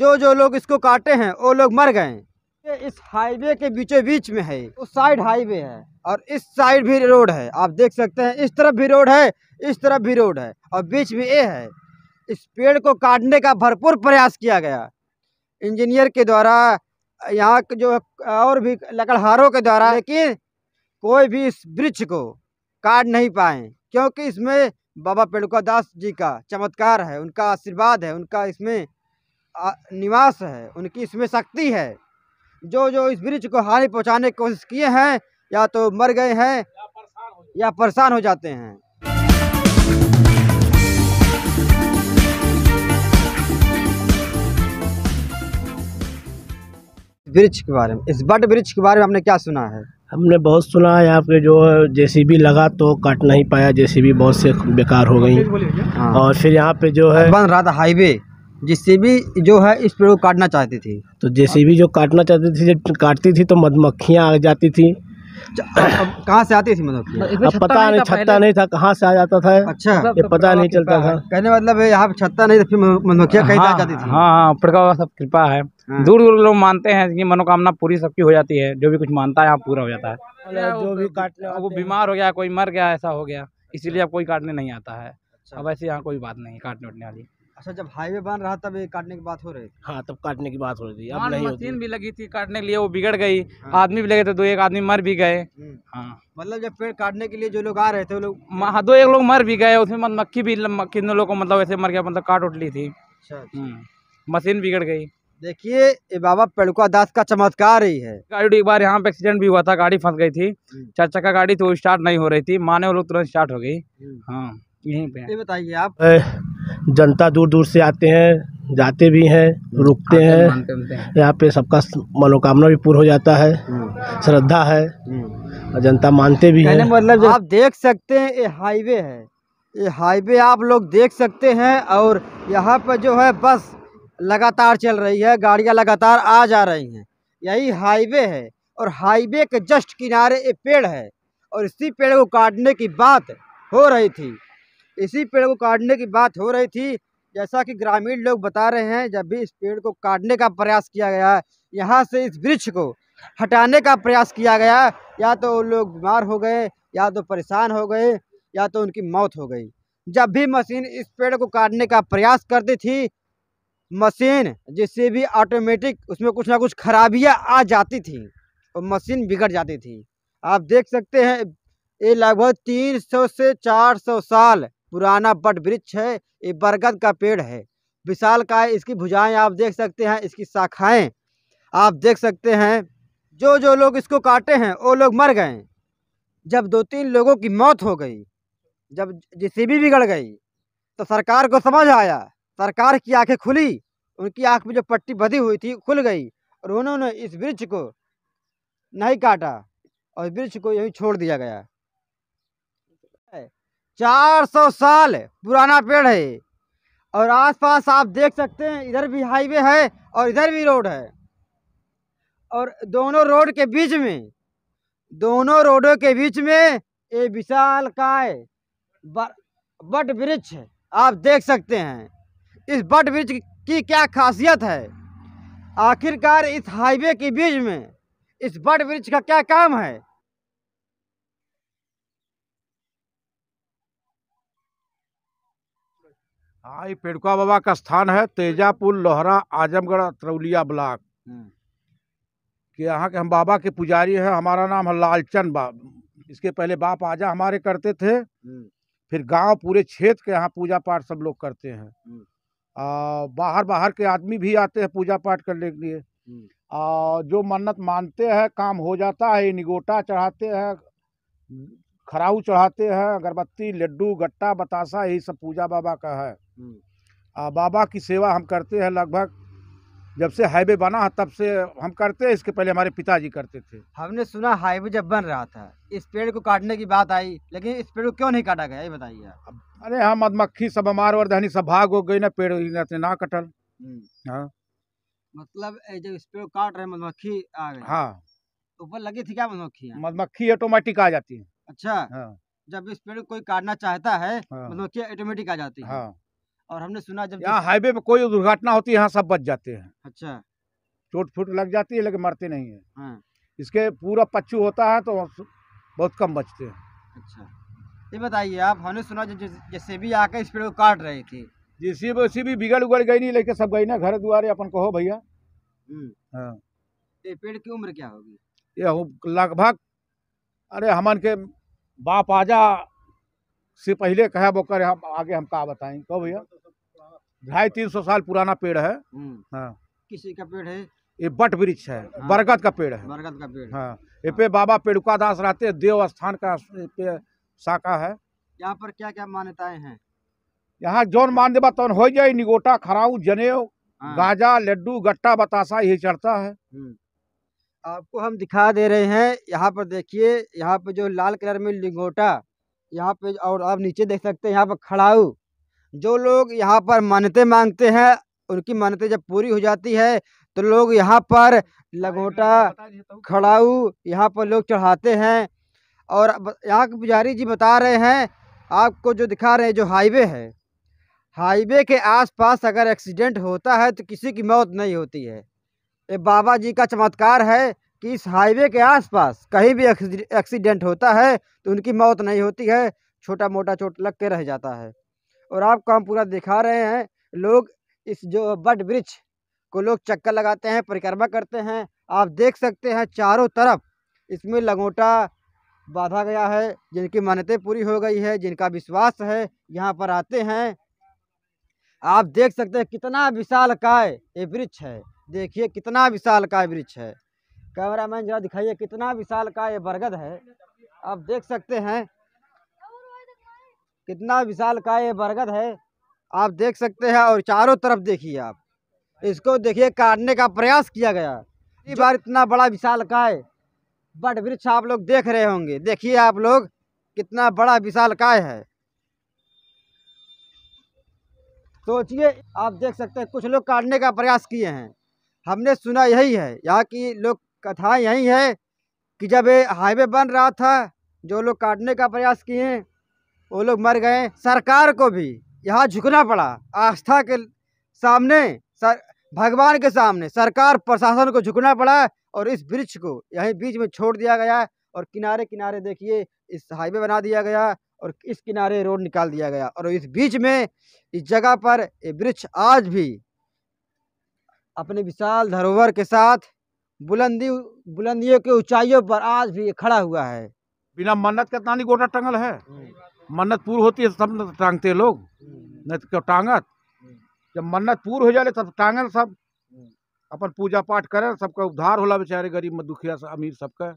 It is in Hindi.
जो जो लोग इसको काटे हैं वो लोग मर गए ये इस हाईवे के बीचों बीच में है उस साइड हाईवे है और इस साइड भी रोड है आप देख सकते हैं इस तरफ भी रोड है इस तरफ भी रोड है और बीच में ये है इस पेड़ को काटने का भरपूर प्रयास किया गया इंजीनियर के द्वारा यहाँ जो और भी लकड़हारों के द्वारा लेकिन कोई भी इस वृक्ष को काट नहीं पाए क्योंकि इसमें बाबा पेड़ुका दास जी का चमत्कार है उनका आशीर्वाद है उनका इसमें निवास है उनकी इसमें शक्ति है जो जो इस वृक्ष को हानि पहुंचाने की कोशिश किए हैं या तो मर गए हैं या परेशान हो जाते हैं वृक्ष के बारे में इस बट वृक्ष के बारे में हमने क्या सुना है हमने बहुत सुना है यहाँ पे जो जेसीबी लगा तो काट नहीं पाया जेसीबी बहुत से बेकार हो गई हाँ। और फिर यहाँ पे जो है बन रहा था हाईवे जेसीबी जो है इस पेड़ को काटना चाहती थी तो जेसीबी जो काटना चाहती थी जब काटती थी तो मधुमक्खियाँ आ जाती थी कहाँ से आती थी मधुमक्खी अब पता नहीं छत्ता नहीं था कहाँ से आ जाता था अच्छा मतलब ये पता नहीं चलता हाँ। था कहने मतलब यहाँ पे छत्ता नहीं था तो फिर मधुमक्खियाँ कहीं आ हाँ, जाती थी हाँ हाँ प्रकाश सब कृपा है हाँ। दूर दूर लोग मानते हैं कि मनोकामना पूरी सबकी हो जाती है जो भी कुछ मानता है यहाँ पूरा हो जाता है जो भी काट वो बीमार हो गया कोई मर गया ऐसा हो गया इसीलिए अब कोई काटने नहीं आता है अच्छा। अब ऐसे यहाँ कोई बात नहीं काटने उठने वाली अच्छा जब हाईवे बन रहा तब ये काटने की बात हो रही थी हाँ तब काटने की बात हो रही थी अब नहीं मशीन भी लगी थी काटने के लिए वो बिगड़ गई हाँ। आदमी भी लगे थे दो एक आदमी मर भी गए हम्म। हाँ मतलब जब पेड़ काटने के लिए जो लोग आ रहे थे वो लोग हाँ दो एक लोग मर भी गए उसमें मतलब मक्खी भी कितने लोग को मतलब ऐसे मर गया मतलब काट उठ ली थी अच्छा, अच्छा। हम्म। मशीन बिगड़ गई देखिए ये बाबा पेड़ुका दास का चमत्कार ही है गाड़ी एक बार यहाँ पे एक्सीडेंट भी हुआ था गाड़ी फंस गई थी हम्म। चार चक्का गाड़ी थी तो वो स्टार्ट नहीं हो रही थी माने वो लोग तुरंत स्टार्ट हो गई हाँ यहीं पे बताइए आप जनता दूर दूर से आते हैं जाते भी हैं हम्म। रुकते हैं यहाँ पे सबका मनोकामना भी पूर्ण हो जाता है हम्म। श्रद्धा है हम्म। और जनता मानते भी हैं मतलब आप देख सकते हैं ये हाईवे है ये हाईवे आप लोग देख सकते हैं और यहाँ पर जो है बस लगातार चल रही है गाड़ियाँ लगातार आ जा रही हैं यही हाईवे है और हाईवे के जस्ट किनारे एक पेड़ है और इसी पेड़ को काटने की बात हो रही थी इसी पेड़ को काटने की बात हो रही थी जैसा कि ग्रामीण लोग बता रहे हैं जब भी इस पेड़ को काटने का प्रयास किया गया यहाँ से इस वृक्ष को हटाने का प्रयास किया गया या तो लोग बीमार हो गए या तो परेशान हो गए या तो उनकी मौत हो गई जब भी मशीन इस पेड़ को काटने का प्रयास करती थी मशीन जिससे भी ऑटोमेटिक उसमें कुछ ना कुछ खराबियाँ आ जाती थी और मशीन बिगड़ जाती थी आप देख सकते हैं ये लगभग तीन सौ से चार सौ साल पुराना बट वृक्ष है ये बरगद का पेड़ है विशाल का है इसकी भुजाएं आप देख सकते हैं इसकी शाखाएं आप देख सकते हैं जो जो लोग इसको काटे हैं वो लोग मर गए जब दो तीन लोगों की मौत हो गई जब जेसीबी बिगड़ गई तो सरकार को समझ आया सरकार की आंखें खुली उनकी आंख में जो पट्टी बधी हुई थी खुल गई और उन्होंने इस वृक्ष को नहीं काटा और वृक्ष को यही छोड़ दिया गया चार सौ साल पुराना पेड़ है और आसपास आप देख सकते हैं इधर भी हाईवे है और इधर भी रोड है और दोनों रोड के बीच में दोनों रोडों के बीच में ये विशाल काय बट वृक्ष आप देख सकते हैं इस बट वृक्ष की क्या खासियत है आखिरकार इस हाईवे के बीच में इस बट वृक्ष का क्या काम है हाँ ये पेड़का बाबा का स्थान है तेजापुर लोहरा आजमगढ़ अतरौलिया ब्लॉक हम्म। कि यहाँ के हम बाबा के पुजारी हैं हमारा नाम है लालचंद बा इसके पहले बाप आजा हमारे करते थे हम्म। फिर गांव पूरे क्षेत्र के यहाँ पूजा पाठ सब लोग करते हैं हम्म। आ, बाहर बाहर के आदमी भी आते हैं पूजा पाठ करने के लिए आ, जो मन्नत मानते हैं काम हो जाता है निगोटा चढ़ाते हैं खराऊ चढ़ाते हैं अगरबत्ती लड्डू गट्टा बतासा यही सब पूजा बाबा का है हम्म। आ, बाबा की सेवा हम करते हैं लगभग जब से हाईवे बना है तब से हम करते हैं इसके पहले हमारे पिताजी करते थे हमने सुना हाईवे जब बन रहा था इस पेड़ को काटने की बात आई लेकिन इस पेड़ को क्यों नहीं काटा गया ये बताइए अरे हाँ मधुमक्खी सब हमार और दहनी सब भाग हो गई ना पेड़ ना कटल हम्म। हाँ मतलब जब इस पेड़ काट रहे मधुमक्खी आ गई हाँ ऊपर लगी थी क्या मधुमक्खी मधुमक्खी ऑटोमेटिक आ जाती है अच्छा हाँ। जब इस पेड़ को कोई काटना चाहता है हाँ। मधुमक्खिया मतलब ऑटोमेटिक आ जाती है हाँ। और हमने सुना जब यहाँ हाईवे पे कोई दुर्घटना होती है यहाँ सब बच जाते हैं अच्छा चोट फूट लग जाती है लेकिन मरते नहीं है हाँ। इसके पूरा पच्चू होता है तो बहुत कम बचते हैं अच्छा ये बताइए आप हमने सुना जैसे भी आके इस पेड़ को काट रहे थे जिसी उसी भी बिगड़ उगड़ गई नहीं लेके सब गई ना घर द्वारे अपन कहो भैया हम्म। हाँ। तो पेड़ की उम्र क्या होगी यह लगभग अरे हमन के बाप आजा से पहले कहे वो करे हम आगे हम कहा बताए कहो भैया ढाई तीन सौ साल पुराना पेड़ है हम्म। हाँ किसी का पेड़ है ये बट वृक्ष है हाँ। बरगद का पेड़ है बरगद का पेड़ हाँ ये हाँ। पे बाबा पेड़ुका दास रहते देव स्थान का पे शाखा है यहाँ पर क्या क्या मान्यताएं हैं यहाँ जौन मान देवा तौन हो जाए निगोटा खराऊ जनेऊ हाँ। गाजा लड्डू गट्टा बतासा यही चढ़ता है हम्म। आपको हम दिखा दे रहे हैं यहाँ पर देखिए यहाँ पे जो लाल कलर में लिंगोटा यहाँ पे और आप नीचे देख सकते हैं यहाँ पर खड़ाऊ जो लोग यहाँ पर मान्यतें मांगते हैं उनकी मान्यतें जब पूरी हो जाती है तो लोग यहाँ पर लगोटा खड़ाऊ यहाँ पर लोग चढ़ाते हैं और यहाँ के पुजारी जी बता रहे हैं आपको जो दिखा रहे हैं जो हाईवे है हाईवे के आसपास अगर एक्सीडेंट होता है तो किसी की मौत नहीं होती है ये बाबा जी का चमत्कार है कि इस हाईवे के आसपास कहीं भी एक्सीडेंट होता है तो उनकी मौत नहीं होती है छोटा मोटा चोट लग के रह जाता है और आपको हम पूरा दिखा रहे हैं लोग इस जो बड ब्रिज को लोग चक्कर लगाते हैं परिक्रमा करते हैं आप देख सकते हैं चारों तरफ इसमें लंगोटा बाधा गया है जिनकी मान्यता पूरी हो गई है जिनका विश्वास है यहाँ पर आते हैं आप देख सकते हैं कितना विशाल काय ये ब्रिज है देखिए कितना विशाल का वृक्ष है कैमरा मैन जरा दिखाइए कितना विशाल का ये बरगद है आप देख सकते हैं कितना विशाल का ये बरगद है आप देख सकते हैं और चारों तरफ देखिए आप इसको देखिए काटने का प्रयास किया गया इस बार इतना बड़ा विशाल काय बट वृक्ष आप लोग देख रहे होंगे देखिए आप लोग कितना बड़ा विशाल काय है सोचिए आप देख सकते हैं कुछ लोग काटने का प्रयास किए हैं हमने सुना यही है यहाँ की लोग कथा यही है कि जब हाईवे बन रहा था जो लोग काटने का प्रयास किए वो लोग मर गए सरकार को भी यहाँ झुकना पड़ा आस्था के सामने सर भगवान के सामने सरकार प्रशासन को झुकना पड़ा और इस वृक्ष को यहीं बीच में छोड़ दिया गया और किनारे किनारे देखिए इस हाईवे बना दिया गया और इस किनारे रोड निकाल दिया गया और इस बीच में इस जगह पर ये वृक्ष आज भी अपने विशाल धरोहर के साथ बुलंदी बुलंदियों के ऊंचाइयों पर आज भी खड़ा हुआ है बिना मन्नत के तानी गोटा टंगल है मन्नत पूरी होती है तब तो टांगते लोग नहीं तो टांगत जब मन्नत पूरी हो जाए तब टांगल सब अपन पूजा पाठ करें सबका उद्धार होला बेचारे गरीब में दुखिया अमीर सबका